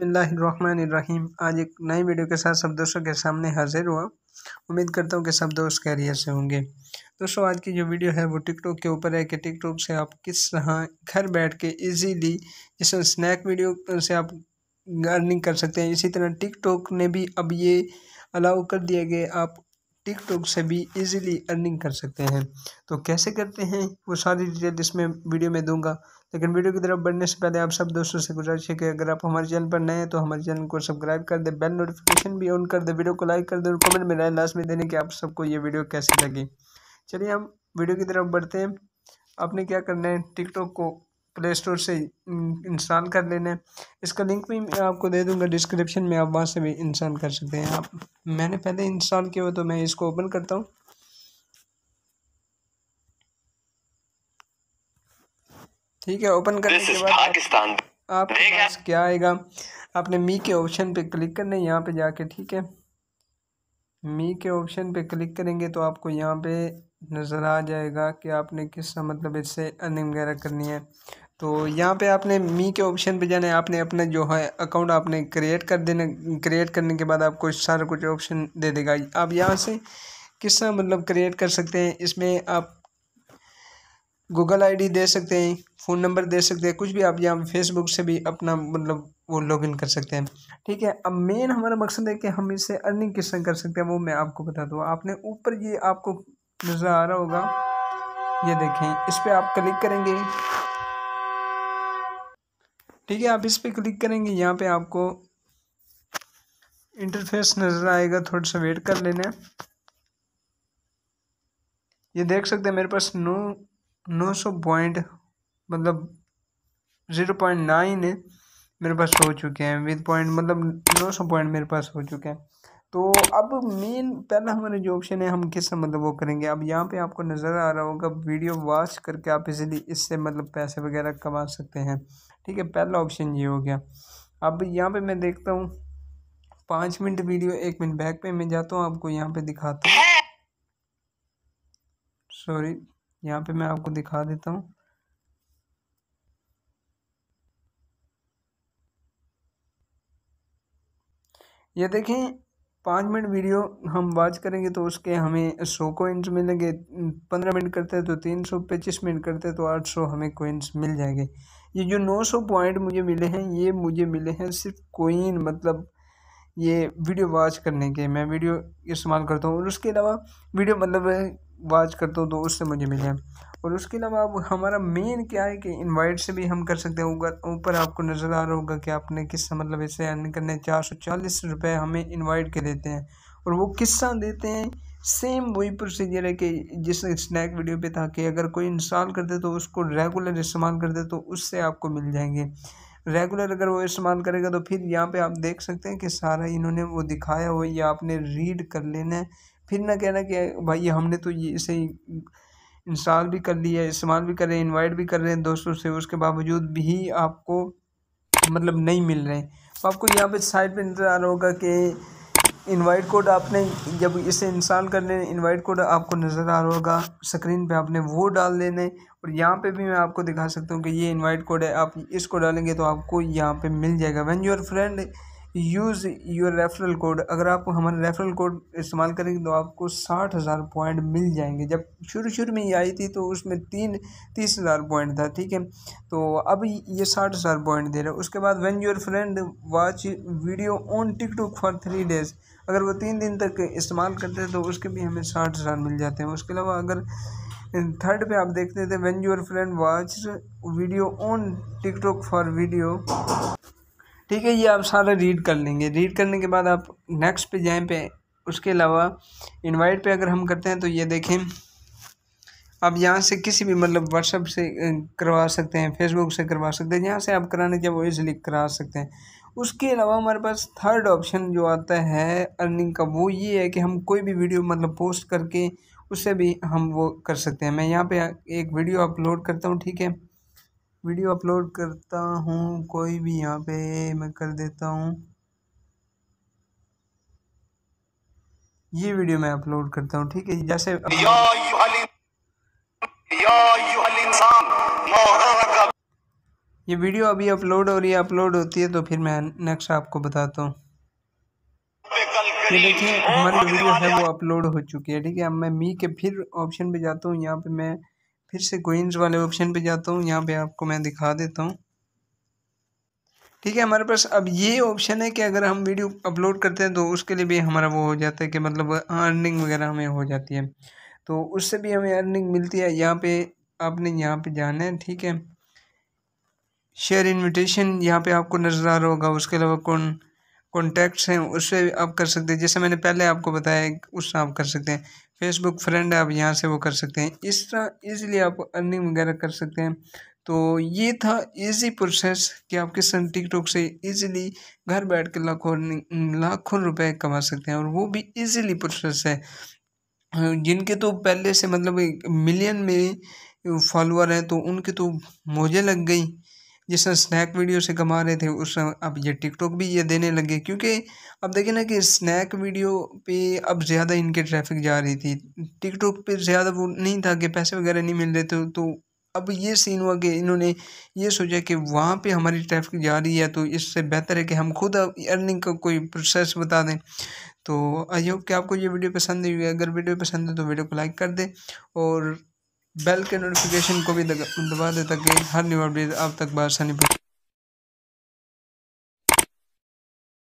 रहीम आज एक नई वीडियो के साथ सब दोस्तों के सामने हाजिर हुआ उम्मीद करता हूँ कि सब दोस्त कैरियर से होंगे दोस्तों आज की जो वीडियो है वो टिकटॉक के ऊपर है कि टिकटॉक से आप किस तरह घर बैठ के ईजीली जिसमें स्नैक वीडियो से आप अर्निंग कर सकते हैं इसी तरह टिकटॉक ने भी अब ये अलाउ कर दिया गया आप टिकटॉक से भी इजीली अर्निंग कर सकते हैं तो कैसे करते हैं वो सारी डिटेल इसमें वीडियो में दूंगा लेकिन वीडियो की तरफ बढ़ने से पहले आप सब दोस्तों से गुजारिश है कि अगर आप हमारे चैनल पर नए हैं तो हमारे चैनल को सब्सक्राइब कर दें बेल नोटिफिकेशन भी ऑन कर दें वीडियो को लाइक कर दें और कमेंट में लाइन लास्ट में देने की आप सबको ये वीडियो कैसी लगी चलिए हम वीडियो की तरफ बढ़ते हैं आपने क्या करना है टिकटॉक को प्ले स्टोर से इंस्टॉल कर लेना इसका लिंक भी मैं आपको दे दूंगा डिस्क्रिप्शन में आप वहाँ से भी इंस्टॉल कर सकते हैं आप मैंने पहले इंस्टॉल किया तो मैं इसको ओपन करता हूँ ठीक है ओपन करने के बाद आपके पास क्या आएगा आपने मी के ऑप्शन पे क्लिक करना है यहाँ पे जाके ठीक है मी के ऑप्शन पे क्लिक करेंगे तो आपको यहाँ पे नज़र आ जाएगा कि आपने किस मतलब इससे अर्निंग वगैरह करनी है तो यहाँ पे आपने मी के ऑप्शन पे जाना है आपने अपना जो है अकाउंट आपने क्रिएट कर देना क्रिएट करने के बाद आपको सारा कुछ ऑप्शन दे देगा आप यहाँ से किस तरह मतलब क्रिएट कर सकते हैं इसमें आप गूगल आईडी दे सकते हैं फ़ोन नंबर दे सकते हैं कुछ भी आप यहाँ फेसबुक से भी अपना मतलब वो लॉगिन कर सकते हैं ठीक है अब मेन हमारा मकसद है कि हम इससे अर्निंग किस तरह कर सकते हैं वो मैं आपको बता दूँ आपने ऊपर ये आपको नज़र आ रहा होगा ये देखें इस पर आप क्लिक करेंगे ठीक है आप इस पर क्लिक करेंगे यहाँ पे आपको इंटरफेस नज़र आएगा थोड़ा सा वेट कर लेना ये देख सकते हैं मेरे पास नौ नौ सौ पॉइंट मतलब ज़ीरो पॉइंट नाइन मेरे पास हो चुके हैं विद पॉइंट मतलब नौ सौ पॉइंट मेरे पास हो चुके हैं तो अब मेन पहला हमारे जो ऑप्शन है हम किस मतलब वो करेंगे अब यहाँ पे आपको नज़र आ रहा होगा वीडियो वॉच करके आप इजीली इससे मतलब पैसे वगैरह कमा सकते हैं ठीक है पहला ऑप्शन ये हो गया अब यहाँ पे मैं देखता हूँ पाँच मिनट वीडियो एक मिनट बैक पे मैं जाता हूँ आपको यहाँ पे दिखाता हूँ सॉरी यहाँ पे मैं आपको दिखा देता हूँ ये देखें पाँच मिनट वीडियो हम वॉच करेंगे तो उसके हमें सौ कोइंस मिलेंगे पंद्रह मिनट करते हैं तो तीन सौ पच्चीस मिनट करते हैं तो आठ सौ हमें कोइंस मिल जाएंगे ये जो नौ सौ पॉइंट मुझे मिले हैं ये मुझे मिले हैं सिर्फ कोइन मतलब ये वीडियो वॉच करने के मैं वीडियो इस्तेमाल करता हूँ और उसके अलावा वीडियो मतलब वॉच करता हूँ तो उससे मुझे मिले हैं और उसके अलावा आप हमारा मेन क्या है कि इनवाइट से भी हम कर सकते हैं ऊपर आपको नज़र आ रहा होगा कि आपने किस मतलब इसे अर्न करने चार सौ चालीस रुपये हमें इनवाइट के देते हैं और वो किस्सा देते हैं सेम वही प्रोसीजर है कि जिस स्नैक वीडियो पे था कि अगर कोई इंस्टॉल कर दे तो उसको रेगुलर इस्तेमाल कर दे तो उससे आपको मिल जाएंगे रेगुलर अगर वो इस्तेमाल करेगा तो फिर यहाँ पर आप देख सकते हैं कि सारा इन्होंने वो दिखाया हो या आपने रीड कर लेना है फिर ना कहना कि भाई हमने तो ये इसे इंस्टॉल भी कर लिया इस्तेमाल भी कर रहे हैं इन्वाइट भी कर रहे हैं दोस्तों से उसके बावजूद भी आपको मतलब नहीं मिल रहे हैं तो आपको यहाँ पे साइड पे नज़र आ रहा होगा कि इनवाइट कोड आपने जब इसे इंस्टॉल कर लेने इन्वाइट कोड आपको नज़र आ रहा होगा स्क्रीन पे आपने वो डाल देने और यहाँ पे भी मैं आपको दिखा सकता हूँ कि ये इनवाइट कोड है आप इसको डालेंगे तो आपको यहाँ पे मिल जाएगा when your friend use your referral code अगर आप हमारा रेफरल कोड इस्तेमाल करेंगे तो आपको साठ हज़ार पॉइंट मिल जाएंगे जब शुरू शुरू में ये आई थी तो उसमें तीन तीस हज़ार पॉइंट था ठीक है तो अब ये साठ हज़ार पॉइंट दे रहा है उसके बाद when your friend watch video on TikTok for three days अगर वो तीन दिन तक इस्तेमाल करते हैं तो उसके भी हमें साठ हज़ार मिल जाते हैं उसके अलावा अगर थर्ड पे आप देखते थे when your friend watch video on TikTok for video ठीक है ये आप सारा रीड कर लेंगे रीड करने के बाद आप नेक्स्ट पे जाएँ पे उसके अलावा इनवाइट पे अगर हम करते हैं तो ये देखें आप यहाँ से किसी भी मतलब व्हाट्सअप से करवा सकते हैं फेसबुक से करवा सकते हैं जहाँ से आप कराना चाहे वो इजिली करा सकते हैं उसके अलावा हमारे पास थर्ड ऑप्शन जो आता है अर्निंग का वो ये है कि हम कोई भी वीडियो मतलब पोस्ट करके उससे भी हम वो कर सकते हैं मैं यहाँ पे एक वीडियो अपलोड करता हूँ ठीक है वीडियो अपलोड करता हूँ कोई भी यहाँ पे मैं कर देता हूँ ये वीडियो मैं अपलोड करता हूँ ठीक है जैसे ये वीडियो अभी अपलोड हो रही है अपलोड होती है तो फिर मैं नेक्स्ट आपको बताता हूँ ये देखिए हमारी वीडियो है वो अपलोड हो चुकी है ठीक है अब मैं मी के फिर ऑप्शन पे जाता हूँ यहाँ पे मैं फिर से कोइंस वाले ऑप्शन पे जाता हूँ यहाँ पे आपको मैं दिखा देता हूँ ठीक है हमारे पास अब ये ऑप्शन है कि अगर हम वीडियो अपलोड करते हैं तो उसके लिए भी हमारा वो हो जाता है कि मतलब अर्निंग वगैरह हमें हो जाती है तो उससे भी हमें अर्निंग मिलती है यहाँ पे आपने यहाँ पे जाना है ठीक है शेयर इनविटेशन यहाँ पे आपको नजर आ रहा होगा उसके अलावा कौन कॉन्टैक्ट्स हैं उससे आप कर सकते हैं जैसे मैंने पहले आपको बताया उससे आप कर सकते हैं फेसबुक फ्रेंड आप यहाँ से वो कर सकते हैं इस तरह ईजिली आप अर्निंग वगैरह कर सकते हैं तो ये था इजी प्रोसेस कि आप किस टिकटॉक से इजीली घर बैठ कर लाखों लाखों रुपए कमा सकते हैं और वो भी इजीली प्रोसेस है हाँ, जिनके तो पहले से मतलब मिलियन में फॉलोअर हैं तो उनके तो मोजे लग गई जिस स्नैक वीडियो से कमा रहे थे उस अब ये टिकटॉक भी ये देने लगे क्योंकि अब देखिए ना कि स्नैक वीडियो पे अब ज़्यादा इनके ट्रैफिक जा रही थी टिकटॉक पे ज़्यादा वो नहीं था कि पैसे वगैरह नहीं मिल रहे थे तो अब ये सीन हुआ कि इन्होंने ये सोचा कि वहाँ पे हमारी ट्रैफिक जा रही है तो इससे बेहतर है कि हम खुद अर्निंग का कोई प्रोसेस बता दें तो आई होप कि आपको ये वीडियो पसंद है अगर वीडियो पसंद है तो वीडियो को लाइक कर दें और बेल के नोटिफिकेशन को भी दबा देता ताकि हर न्यू अपडेट आप तक बासानी पहुँचे